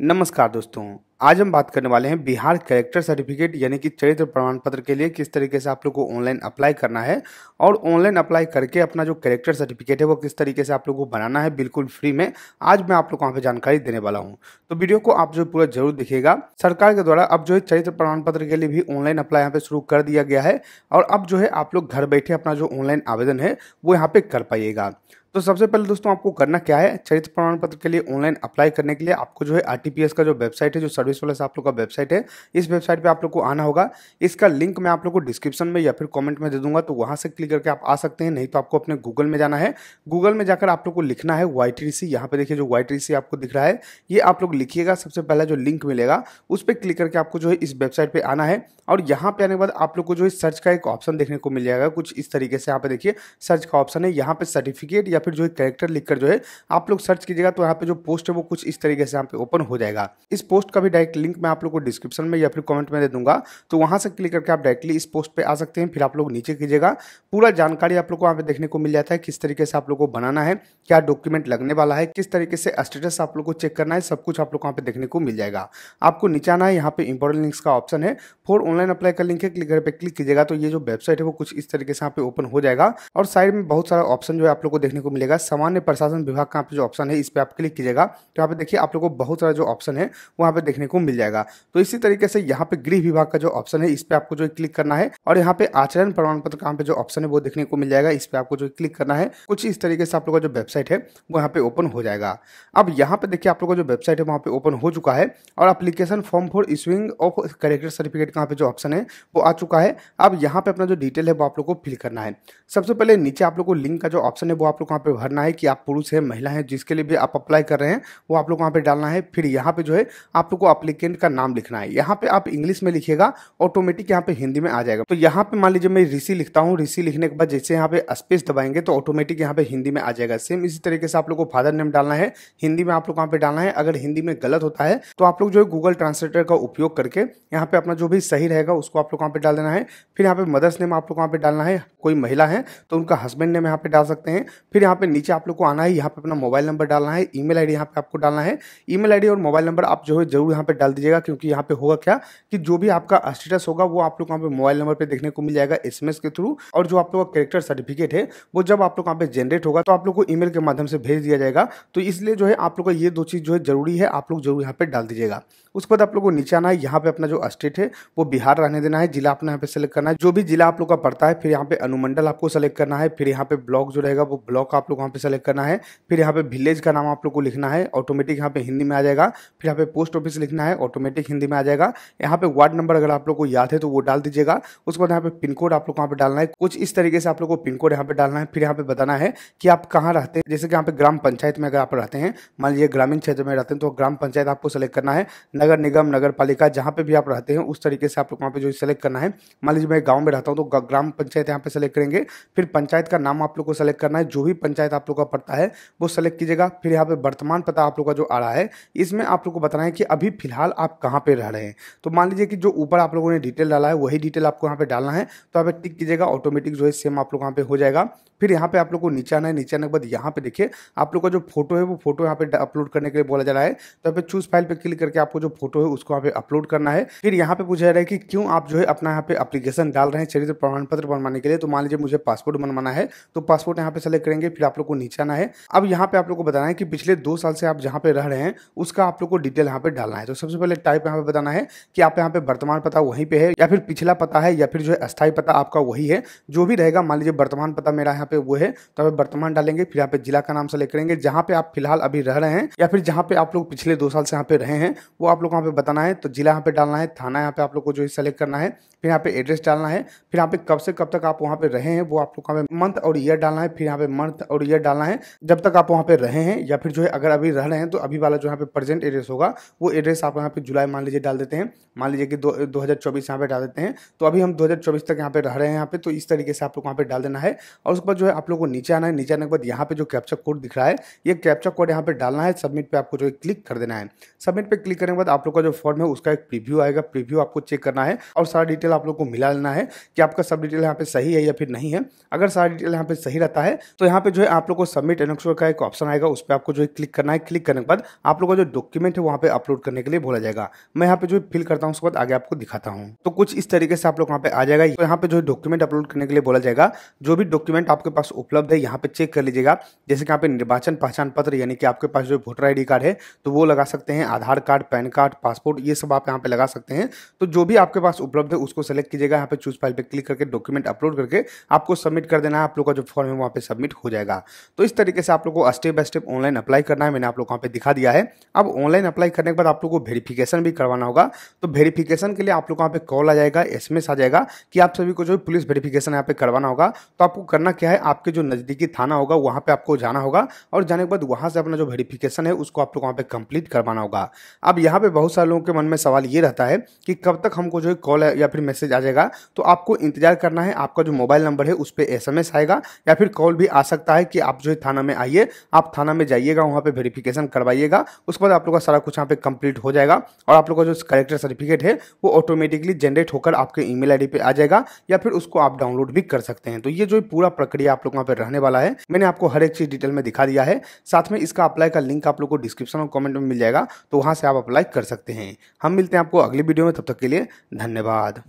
नमस्कार दोस्तों आज हम बात करने वाले हैं बिहार कैरेक्टर सर्टिफिकेट यानी कि चरित्र प्रमाण पत्र के लिए किस तरीके से आप लोग को ऑनलाइन अप्लाई करना है और ऑनलाइन अप्लाई करके अपना जो कैरेक्टर सर्टिफिकेट है वो किस तरीके से आप लोग को बनाना है बिल्कुल फ्री में आज मैं आप लोग को वहाँ पे जानकारी देने वाला हूँ तो वीडियो को आप जो पूरा जरूर दिखेगा सरकार के द्वारा अब जो है चरित्र प्रमाण पत्र के लिए भी ऑनलाइन अप्लाई यहाँ पे शुरू कर दिया गया है और अब जो है आप लोग घर बैठे अपना जो ऑनलाइन आवेदन है वो यहाँ पे कर पाइएगा तो सबसे पहले दोस्तों आपको करना क्या है चरित्र प्रमाण पत्र के लिए ऑनलाइन अप्लाई करने के लिए आपको जो है आरटीपीएस का जो वेबसाइट है जो सर्विस सर्विस प्लस आप लोग का वेबसाइट है इस वेबसाइट पे आप लोग को आना होगा इसका लिंक मैं आप लोग को डिस्क्रिप्शन में या फिर कमेंट में दे दूंगा तो वहाँ से क्लिक करके आप आ सकते हैं नहीं तो आपको अपने गूगल में जाना है गूगल में जाकर आप लोग को लिखना है वाई टी सी यहाँ पे देखिए जो वाई टी सी आपको दिख रहा है ये आप लोग लिखिएगा सबसे पहला जो लिंक मिलेगा उस पर क्लिक करके आपको जो है इस वेबसाइट पर आना है और यहाँ पे आने के बाद आप लोग को जो है सर्च का एक ऑप्शन देखने को मिल जाएगा कुछ इस तरीके से यहाँ पे देखिए सर्च का ऑप्शन है यहाँ पे सर्टिफिकेट या फिर जो है कैरेक्टर लिखकर जो है आप लोग सर्च कीजिएगा तो यहाँ पे जो पोस्ट है वो कुछ इस तरीके से यहाँ पे ओपन हो जाएगा इस पोस्ट का भी डायरेक्ट लिंक मैं आप लोग को डिस्क्रिप्शन में या फिर कमेंट में दे दूंगा तो वहां से क्लिक करके आप डायरेक्टली इस पोस्ट पे आ सकते हैं फिर आप लोग नीचे कीजिएगा पूरा जानकारी आप लोग को वहाँ पे देखने को मिल जाता है किस तरीके से आप लोग को बनाना है क्या डॉक्यूमेंट लगने वाला है किस तरीके से स्टेटस आप लोग को चेक करना है सब कुछ आप लोग को वहाँ पे देखने को मिल जाएगा आपको नीचे आना है यहाँ पे इंपॉर्टेंट लिंक्स का ऑप्शन है फोर ऑनलाइन अप्लाई का लिंक है क्लिक पे क्लिक कीजिएगा तो ये जो वेबसाइट है वो कुछ इस तरीके से यहाँ पे ओपन हो जाएगा और साइड में बहुत सारा ऑप्शन जो है आप लोग को देखने को मिलेगा सामान्य प्रशासन विभाग का जो ऑप्शन है इस पर आप क्लिक कीजिएगा तो यहाँ पे देखिए आप लोग को बहुत सारा जो ऑप्शन है वहाँ पे देखने देखने को मिल जाएगा तो इसी तरीके से यहाँ पे गृह विभाग का जो ऑप्शन है इस पे आपको जो क्लिक करना है और यहाँ पे आचरण प्रमाण पत्र कहाँ पे जो ऑप्शन है वो देखने को मिल जाएगा इस पे आपको जो क्लिक करना है कुछ इस तरीके से आप लोग का जो वेबसाइट है वो यहाँ पे ओपन हो जाएगा अब यहाँ पे देखिए आप लोग का जो वेबसाइट है वहाँ पे ओपन हो चुका है और application form for issuing of character certificate कहाँ पे जो ऑप्शन है वो आ चुका है अब यहाँ पे अपना जो डिटेल है वो आप लोग को फिल करना है सबसे पहले नीचे आप लोग को लिंक का जो ऑप्शन है वो आप लोग वहाँ पे भरना है कि आप पुरुष है महिला है जिसके लिए भी आप अप्लाई कर रहे हैं वो आप लोग वहाँ पे डालना है फिर यहाँ पे जो है आप लोग को अप्लीकेंट का नाम लिखना है यहाँ पे आप इंग्लिश में लिखेगा ऑटोमेटिक यहाँ पे हिंदी में आ जाएगा तो यहाँ पे मान लीजिए मैं ऋषि लिखता हूँ ऋषि लिखने के बाद जैसे यहाँ पे स्पेस दबाएंगे तो ऑटोमेटिक यहाँ पे हिंदी में आ जाएगा सेम इसी तरीके से आप लोग को फादर नेम डालना है हिंदी में आप लोग यहाँ पे डालना है अगर हिंदी में गलत होता है तो आप लोग जो है गूगल ट्रांसलेटर का उपयोग करके यहाँ पे अपना जो भी सही रहेगा उसको आप लोग यहाँ पे डाल देना है फिर यहाँ पे मदर्स नेम आप लोग यहाँ पे डालना है कोई महिला है तो उनका हस्बैंड नेम यहाँ पे डाल सकते हैं फिर यहाँ पे नीचे आप लोग को आना है यहाँ पे अपना मोबाइल नंबर डालना है ईमेल आईडी यहाँ पे आपको डालना है ईमेल आईडी और मोबाइल नंबर आप जो है जरूर यहाँ पे डाल दीजिएगा क्योंकि यहाँ पे होगा क्या कि जो भी आपका स्टेटस होगा वो आप लोग वहाँ पे मोबाइल नंबर पे देखने को मिल जाएगा एसएमएस के थ्रू और जो आप लोग का करेक्टर सर्टिफिकेट है वो जब आप लोग वहाँ पे जनरेट होगा तो आप लोग को ई के माध्यम से भेज दिया जाएगा तो इसलिए जो है आप लोग का ये दो चीज़ जो है जरूरी है आप लोग जरूर यहाँ पर डाल दीजिएगा उसके बाद आप लोग को नीचे आना है यहाँ पे अपना जो स्टेट है वो बिहार रहने देना है जिला अपना यहाँ पे सेलेक्ट करना है जो भी जिला आप लोग का पड़ता है फिर यहाँ पे अनुमंडल आपको सेलेक्ट करना है फिर यहाँ पे ब्लॉक जो रहेगा वो ब्लॉक आप लोग वहाँ पे सेलेक्ट करना है फिर यहाँ पे विलेज का नाम आप लोग को लिखना है ऑटोमेटिक यहाँ पे हिंदी में आ जाएगा फिर यहाँ पे पोस्ट ऑफिस लिखना है ऑटोमेटिक हिंदी में आ जाएगा यहाँ पे वार्ड नंबर अगर आप लोग को याद है तो वो डाल दीजिएगा उसके बाद यहाँ पे पिन कोड आप लोग को यहाँ पे डालना है कुछ इस तरीके से आप लोग को पिन कोड यहाँ पे डालना है फिर यहाँ पे बताना है कि आप कहाँ रहते हैं जैसे कि यहाँ पे ग्राम पंचायत में अगर आप रहते हैं मान लीजिए ग्रामीण क्षेत्र में रहते हैं तो ग्राम पंचायत आपको सेलेक्ट करना है नगर निगम नगर पालिका जहाँ पे भी आप रहते हैं उस तरीके से आप लोग वहाँ पे जो सेलेक्ट करना है मान लीजिए मैं गाँव में रहता हूँ तो ग्राम पंचायत यहाँ पे सेलेक्ट करेंगे फिर पंचायत का नाम आप लोग को सेलेक्ट करना है जो भी पंचायत आप लोग का पड़ता है वो सेलेक्ट कीजिएगा फिर यहाँ पे वर्तमान पता आप लोग का जो आ रहा है इसमें आप लोग को बताना है कि अभी फिलहाल आप कहाँ पे रह रहे हैं तो मान लीजिए कि जो ऊपर आप लोगों ने डिटेल डाला है वही डिटेल आपको यहाँ पे डालना है तो आप टिक कीजिएगा ऑटोमेटिक जो है सेम आप लोग यहाँ पे हो जाएगा फिर यहाँ पे आप लोग को नीचे आना है नीचे आने के बाद यहाँ पे देखिए आप लोग का जो फोटो है वो फोटो यहाँ पे अपलोड करने के लिए बोला जा रहा है तो यहाँ पे चूज फाइल पे क्लिक करके आपको जो फोटो है उसको यहाँ पे अपलोड करना है फिर यहाँ पे पूछा जा रहा है कि क्यों आप जो है अपना यहाँ पे अपलीकेशन डाल रहे हैं चरित्र प्रमाण पत्र बनवाने के लिए तो मान लीजिए मुझे पासपोर्ट बनवाना है तो पासपोर्ट यहाँ पे सेलेक्ट करेंगे फिर आप लोग को नीचे आना है अब यहाँ पे आप लोग को बताना है कि पिछले दो साल से आप जहाँ पे रह रहे हैं उसका आप लोग को डिटेल यहाँ पे डालना है तो सबसे पहले टाइप यहाँ पे बताना है कि आप यहाँ पे वर्तमान पता वहीं पे है या फिर पिछला पता है या फिर जो है अस्थायी पता आपका वही है जो भी रहेगा मान लीजिए वर्तमान पता मेरा यहाँ पे वो है तो आप वर्तमान डालेंगे फिर यहाँ पे जिला का नाम सेलेक्ट करेंगे जहाँ पे आप फिलहाल अभी रह रहे हैं या फिर जहाँ पे आप लोग पिछले दो साल से यहाँ पे रहे हैं वो आप लोग यहाँ पे बताना है तो जिला यहाँ पे डालना है थाना यहाँ पे आप लोग को जो है सेलेक्ट करना है फिर यहाँ पे एड्रेस डालना है फिर यहाँ पे कब से कब तक आप वहाँ पे रहे हैं वो आप लोग यहाँ पे मंथ और ईयर डालना है फिर यहाँ पे मंथ और ईयर डालना है जब तक आप वहाँ पे रहे हैं या फिर जो है अगर अभी रह रहे हैं तो अभी वाला जो यहाँ पे प्रेजेंट एड्रेस होगा वो एड्रेस 2022 आप यहाँ पे जुलाई मान लीजिए डाल देते हैं मान लीजिए कि दो दो हज़ार चौबीस यहाँ पर डाल देते हैं तो अभी हम दो हज़ार चौबीस तक यहाँ पे रह रहे हैं यहाँ पे तो इस तरीके से आप लोग वहाँ पे डाल देना है और उसके बाद जो है आप लोग को नीचे आना है नीचे आने के बाद यहाँ पे जो कैप्चा कोड दिख रहा है ये कैप्चा कोड यहाँ पे डालना है सबमिट पर आपको जो है क्लिक कर देना है सबमिट पर क्लिक करने के बाद आप लोग का जो फॉर्म है उसका एक प्रीव्यू आएगा प्रीव्यू आपको चेक करना है और सारा डिटेल आप लोग को मिला लेना है कि आपका सब डिटेल यहाँ पे सही है या फिर नहीं है अगर सारा डिटेल यहाँ पे सही रहता है तो यहाँ पे जो है आप लोग को सबमिट एनोक्सोर का एक ऑप्शन आएगा उस पर आपको जो है क्लिक करना है क्लिक करने के बाद आप लोग का जो डॉक्यूमेंट है वहाँ पे अपलोड करने के लिए बोला जाएगा मैं यहाँ पे जो फिल करता हूँ उसके बाद आगे आपको दिखाता हूँ तो कुछ इस तरीके से आप लोग यहाँ पे आ जाएगा तो यहाँ पे जो डॉक्यूमेंट अपलोड करने के लिए बोला जाएगा जो भी डॉक्यूमेंट आपके पास उपलब्ध है यहाँ पे चेक कर लीजिएगा जैसे कि यहाँ पे निर्वाचन पहचान पत्र यानी कि आपके पास जो वोटर आई कार्ड है तो वो लगा सकते हैं Aadhaar card PAN card passport ये सब आप यहाँ पे लगा सकते हैं तो जो भी आपके पास उपलब्ध है उसको सेलेक्ट कीजिएगा यहाँ पे चूज फाइल पर क्लिक करके डॉक्यूमेंट अपलोड करके आपको सबमिट कर देना है आप लोग का जो फॉर्म है वहाँ पे सबमिट हो जाएगा तो इस तरीके से आप लोग को step by step online apply करना है मैंने आप लोग को यहाँ पे दिखा दिया है अब ऑनलाइन अप्लाई करने के बाद आप लोग को को वेरीफिकेशन भी करवाना होगा तो वेरीफिकेशन के लिए आप लोग वहाँ पे कॉल आ जाएगा एसएमएस आ जाएगा कि आप सभी को जो पुलिस वेरीफिकेशन यहाँ पे करवाना होगा तो आपको करना क्या है आपके जो नज़दीकी थाना होगा वहाँ पे आपको जाना होगा और जाने के बाद वहाँ से अपना जो वेरीफिकेशन है उसको आप लोग वहाँ पे कंप्लीट करवाना होगा अब यहाँ पे बहुत सारे लोगों के मन में सवाल ये रहता है कि कब तक हमको जो है कॉल या फिर मैसेज आ जाएगा तो आपको इंतजार करना है आपका जो मोबाइल नंबर है उस पर एस आएगा या फिर कॉल भी आ सकता है कि आप जो है थाना में आइए आप थाना में जाइएगा वहाँ पर वेरिफिकेशन करवाइएगा उसके बाद आप लोग का सारा कुछ यहाँ पे कंप्लीट हो हो जाएगा और आप लोग का जो करेक्टर सर्टिफिकेट है वो ऑटोमेटिकली जनरेट होकर आपके ई मेल पे आ जाएगा या फिर उसको आप डाउनलोड भी कर सकते हैं तो ये जो पूरा प्रक्रिया आप लोग वहाँ पर रहने वाला है मैंने आपको हर एक चीज़ डिटेल में दिखा दिया है साथ में इसका अप्लाई का लिंक आप लोग को डिस्क्रिप्शन और कॉमेंट में मिल जाएगा तो वहाँ से आप अप्लाई कर सकते हैं हम मिलते हैं आपको अगली वीडियो में तब तक के लिए धन्यवाद